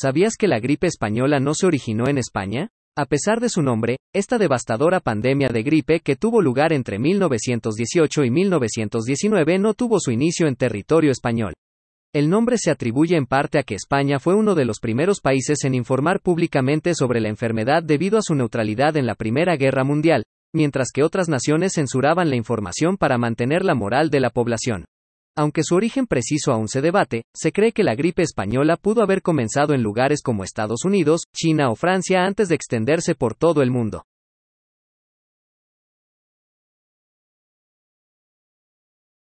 ¿Sabías que la gripe española no se originó en España? A pesar de su nombre, esta devastadora pandemia de gripe que tuvo lugar entre 1918 y 1919 no tuvo su inicio en territorio español. El nombre se atribuye en parte a que España fue uno de los primeros países en informar públicamente sobre la enfermedad debido a su neutralidad en la Primera Guerra Mundial, mientras que otras naciones censuraban la información para mantener la moral de la población. Aunque su origen preciso aún se debate, se cree que la gripe española pudo haber comenzado en lugares como Estados Unidos, China o Francia antes de extenderse por todo el mundo.